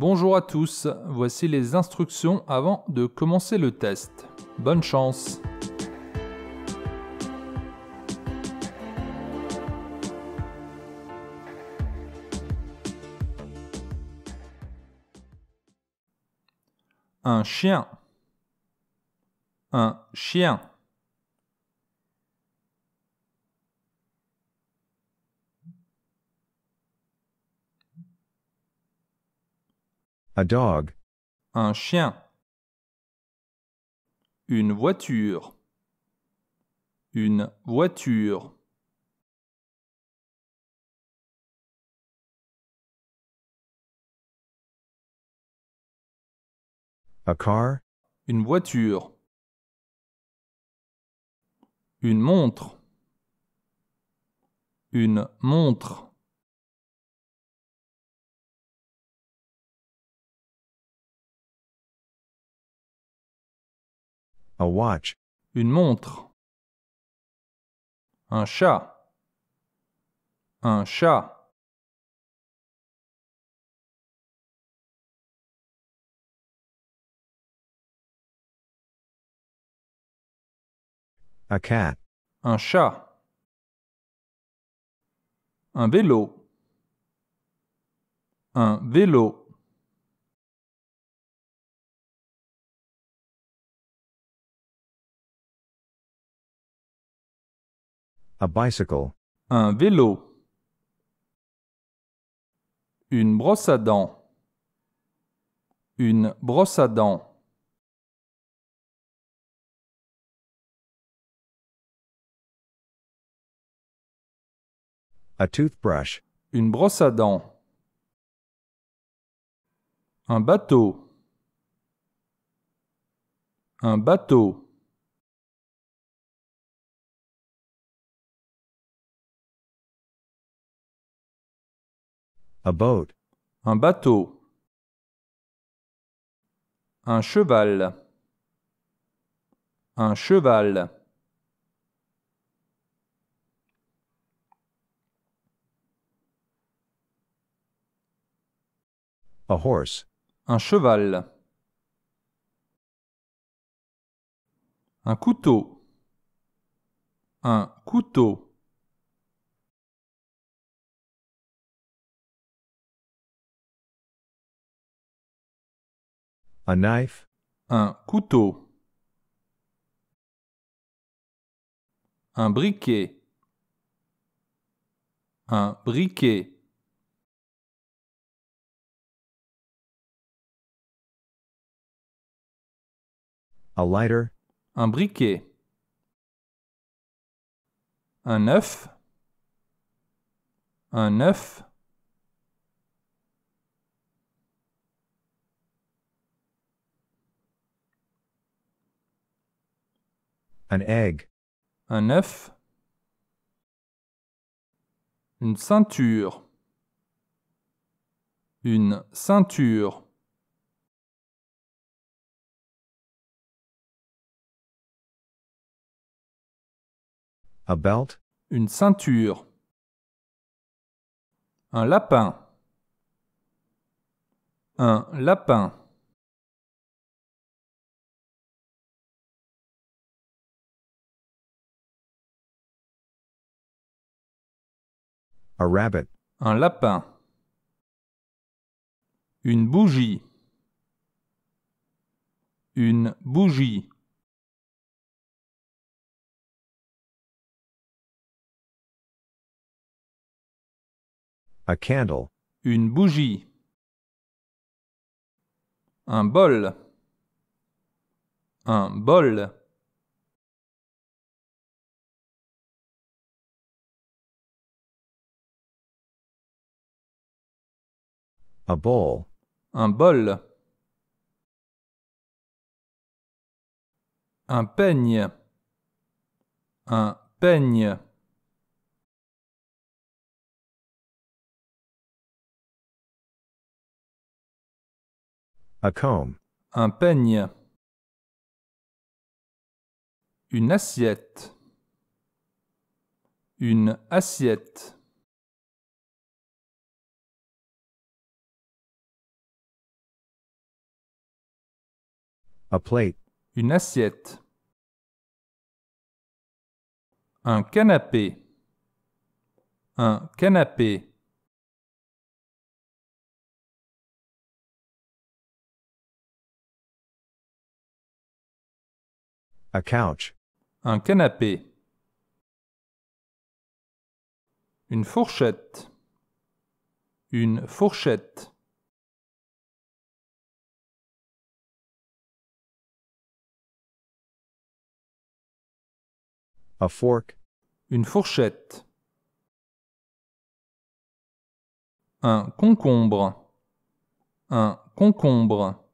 Bonjour à tous, voici les instructions avant de commencer le test. Bonne chance Un chien. Un chien. A dog. Un chien. Une voiture. Une voiture. A car. Une voiture. Une montre. Une montre. A watch. Une montre. Un chat. Un chat. A cat. Un chat. Un vélo. Un vélo. bicycle. Un vélo. Une brosse à dents. Une brosse à dents. A toothbrush. Une brosse à dents. Un bateau. Un bateau. Un bateau. Un cheval. Un cheval. A horse. Un cheval. Un couteau. Un couteau. A knife. Un couteau. Un briquet. Un briquet. A lighter. Un briquet. Un œuf. Un œuf. an egg, un œuf, une ceinture, une ceinture. A belt. Une ceinture. Un lapin. Un lapin. rabbit. Un lapin. Une bougie. Une bougie. A candle. Une bougie. Un bol. Un bol. Un bol. Un peigne. Un peigne. A comb. Un peigne. Une assiette. Une assiette. A plate. Une assiette. Un canapé. Un canapé. A couch. Un canapé. Une fourchette. Une fourchette. Une fourchette. Un concombre. Un concombre.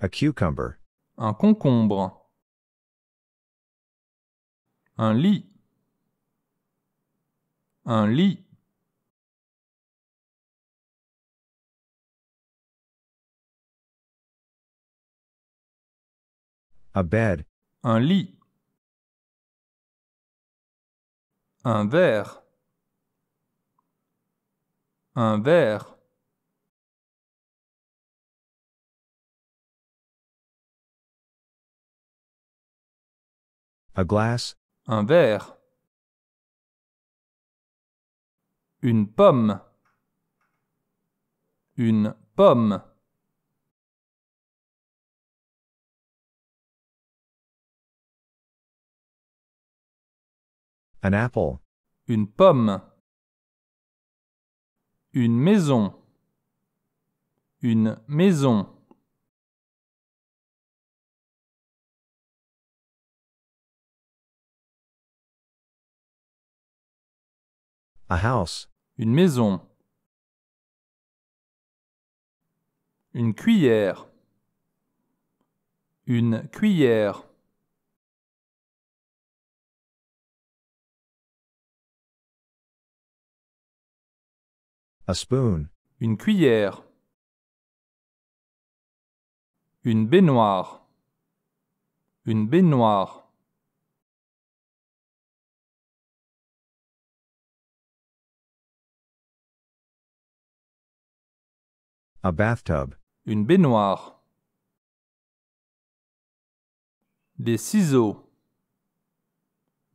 A cucumber. Un concombre. Un lit. Un lit. Un lit. Un verre. Un verre. A glass. Un verre. Une pomme. Une pomme. An apple. Une pomme. Une maison. Une maison. A house. Une maison. Une cuillère. Une cuillère. A spoon. Une cuillère. Une baignoire. Une baignoire. A bathtub. Une baignoire. Des ciseaux.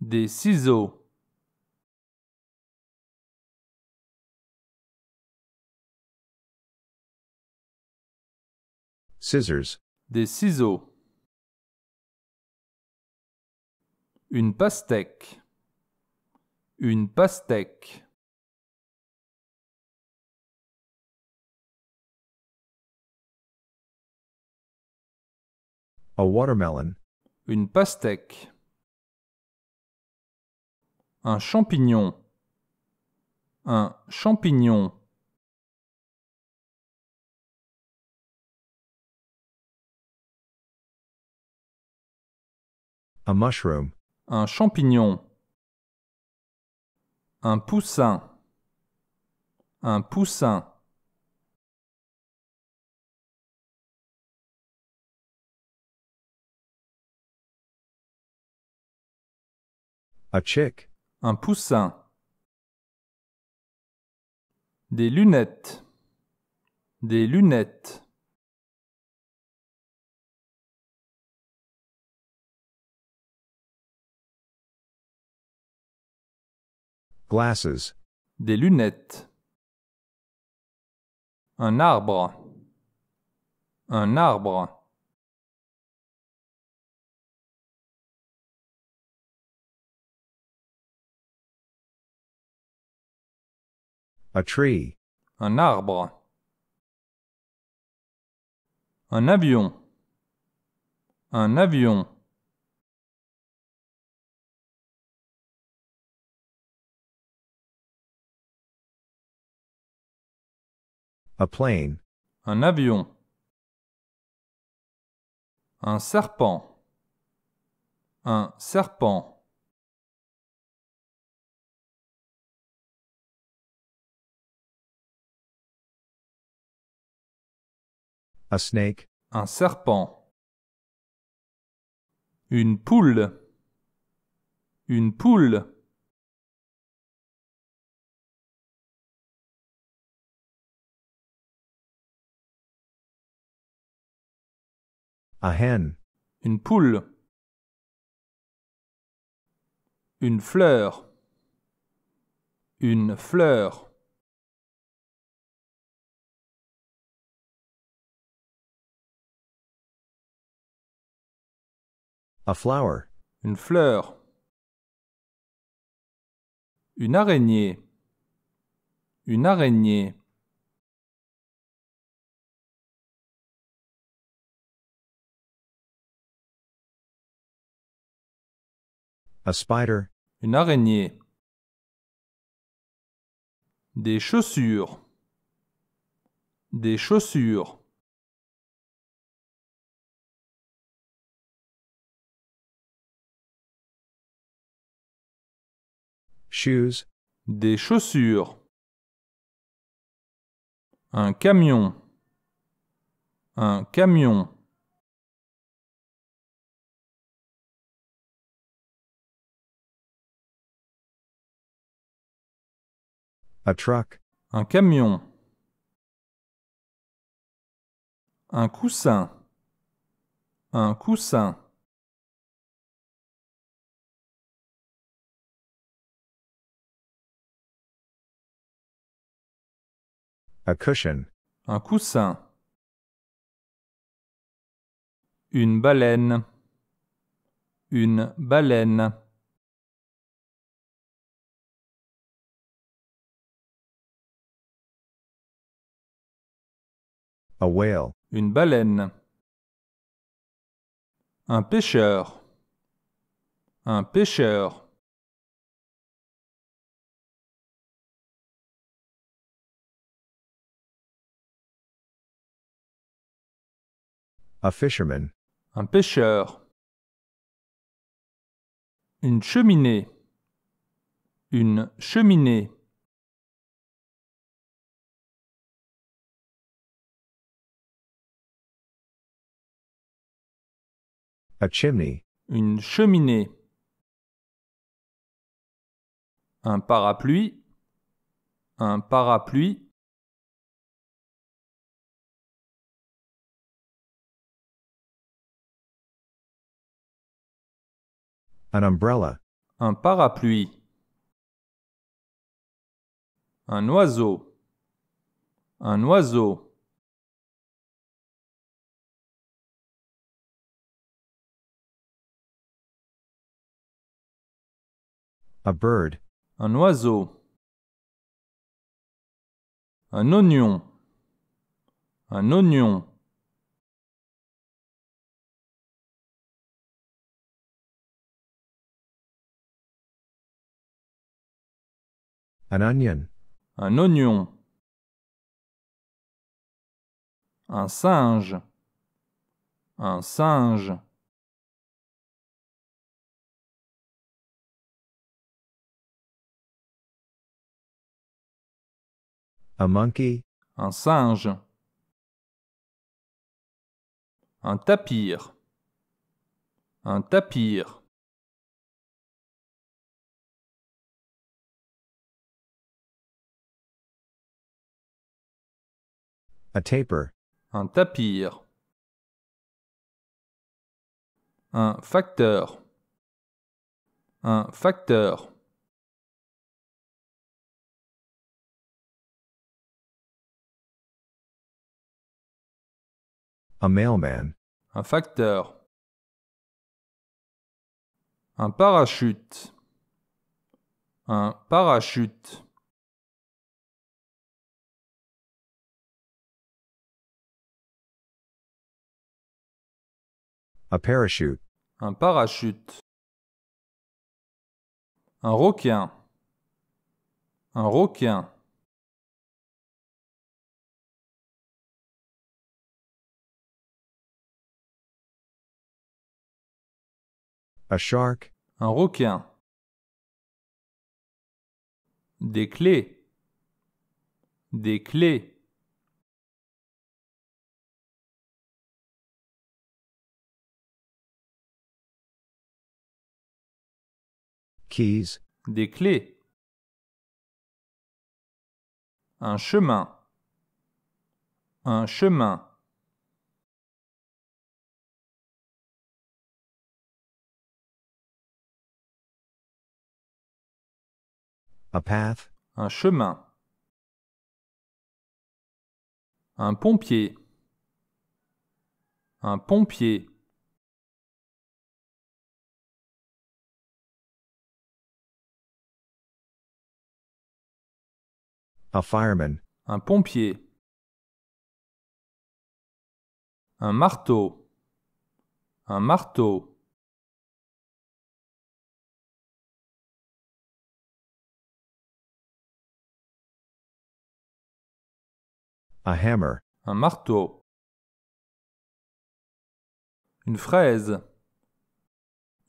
Des ciseaux. des ciseaux, une pastèque, une pastèque. A watermelon. Une pastèque. Un champignon. Un champignon. A mushroom. Un champignon. Un poussin. Un poussin. A chick. Un poussin. Des lunettes. Des lunettes. Glasses. Des lunettes. Un arbre. Un arbre. A tree. Un arbre. Un avion. Un avion. A plane. Un avion. Un serpent. Un serpent. A snake. Un serpent. Une poule. Une poule. A hen. Une poule. Une fleur. Une fleur. A flower. Une fleur. Une araignée. Une araignée. a spider, une araignée, des chaussures, des chaussures. Shoes. Des chaussures. Un camion. Un camion. A truck. Un camion. Un coussin. Un coussin. A cushion. Un coussin. Une baleine. Une baleine. Une baleine. Un pêcheur. Un pêcheur. A fisherman. Un pêcheur. Une cheminée. Une cheminée. Une cheminée. Un parapluie. Un parapluie. An umbrella. Un parapluie. Un oiseau. Un oiseau. A bird. Un oiseau. Un oignon. Un oignon. Un oignon. Un singe. Un singe. monkey. Un singe. Un tapir. Un tapir. taper. Un tapir. Un facteur. Un facteur. A mailman. Un facteur. Un parachute. Un parachute. parachute. Un parachute. Un requin. Un requin. A shark. Un requin. Des clés. Des clés. Des clés. Un chemin. Un chemin. Un chemin. Un pompier. Un pompier. A fireman. Un pompier. Un marteau. Un marteau. A hammer. Un marteau. Une fraise.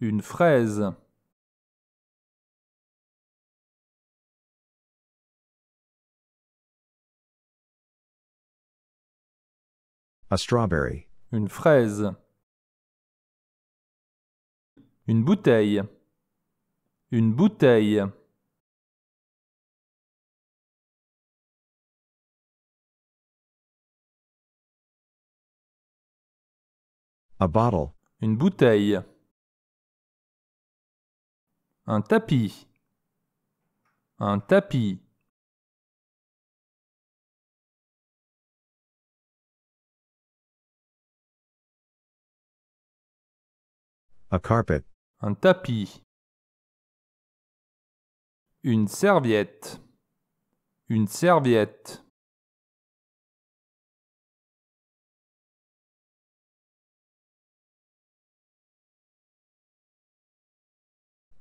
Une fraise. A strawberry. Une fraise. Une bouteille. Une bouteille. Une bouteille. Un tapis. Un tapis. A carpet. Un tapis. Une serviette. Une serviette.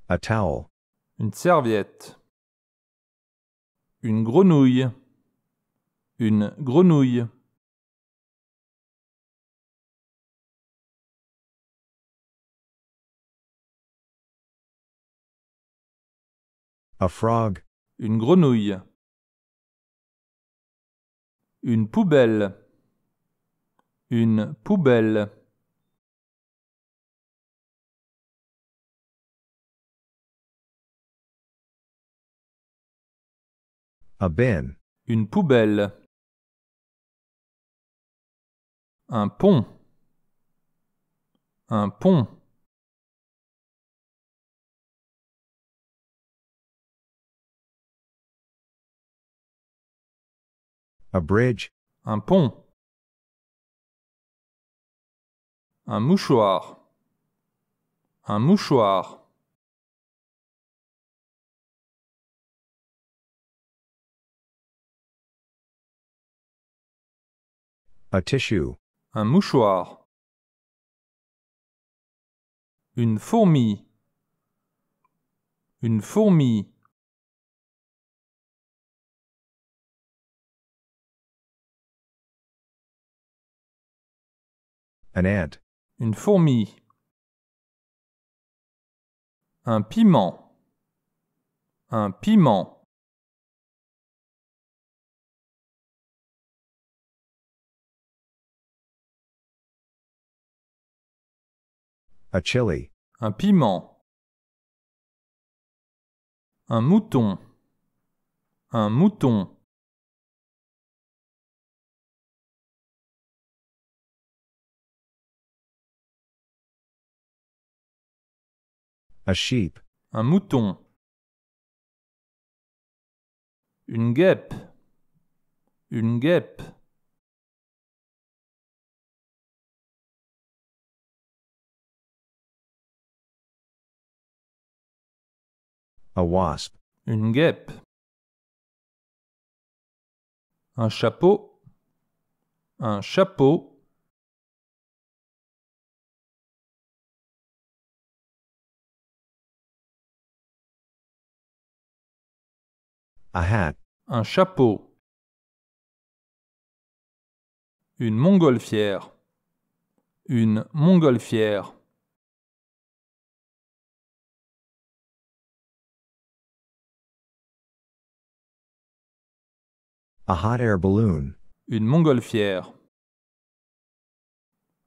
A towel. Une serviette. Une grenouille. Une grenouille. A frog. Une grenouille. Une poubelle. Une poubelle. A bin. Une poubelle. Un pont. Un pont. bridge. Un pont. Un mouchoir. Un mouchoir. A tissue. Un mouchoir. Une fourmi. Une fourmi. An ant. Une fourmi. Un piment. Un piment. A chili. Un piment. Un mouton. Un mouton. A sheep. Un mouton. Une guêpe. Une guêpe. A wasp. Une guêpe. Un chapeau. Un chapeau. A hat. Un chapeau. Une montgolfière. Une montgolfière. A hot air balloon. Une montgolfière.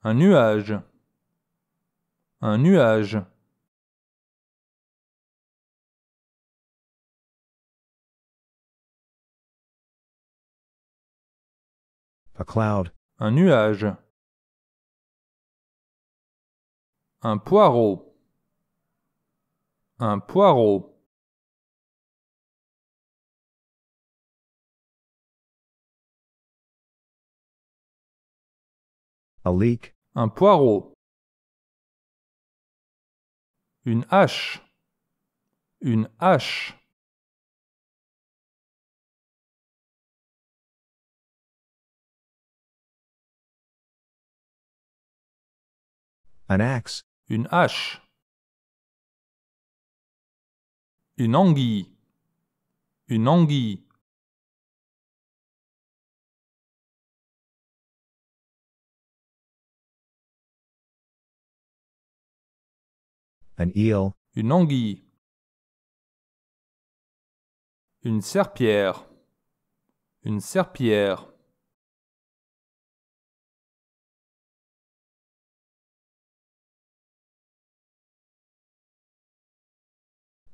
Un nuage. Un nuage. A cloud. Un nuage. Un poireau. Un poireau. Un poireau. Une hache. Une hache. un axe. Une hache. Une anguille. Une anguille. an eel, une anguille, une serpillère, une serpillère.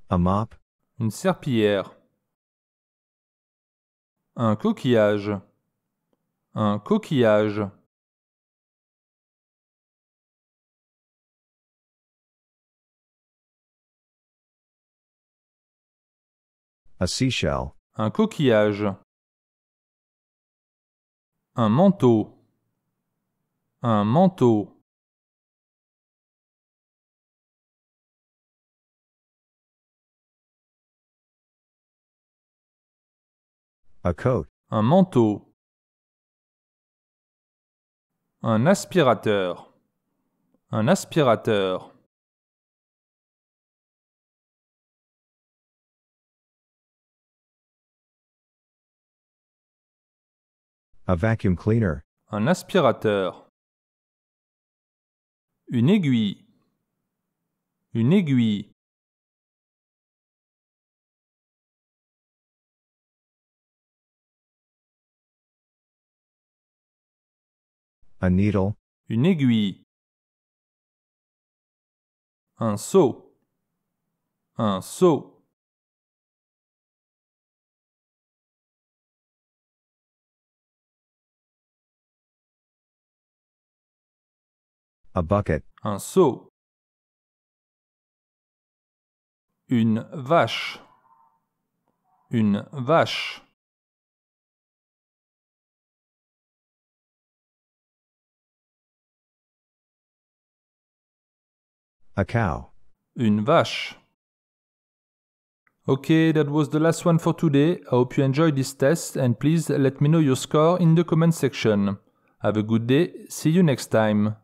A mop, une serpillière. Un coquillage, un coquillage. A seashell. Un coquillage. Un manteau. Un manteau. A coat. Un manteau. Un aspirateur. Un aspirateur. A vacuum cleaner. Un aspirateur. Une aiguille. Une aiguille. A needle. Une aiguille. Un seau. Un seau. A bucket. Un seau. Une vache. Une vache. A cow. Une vache. Okay, that was the last one for today. I hope you enjoyed this test and please let me know your score in the comment section. Have a good day. See you next time.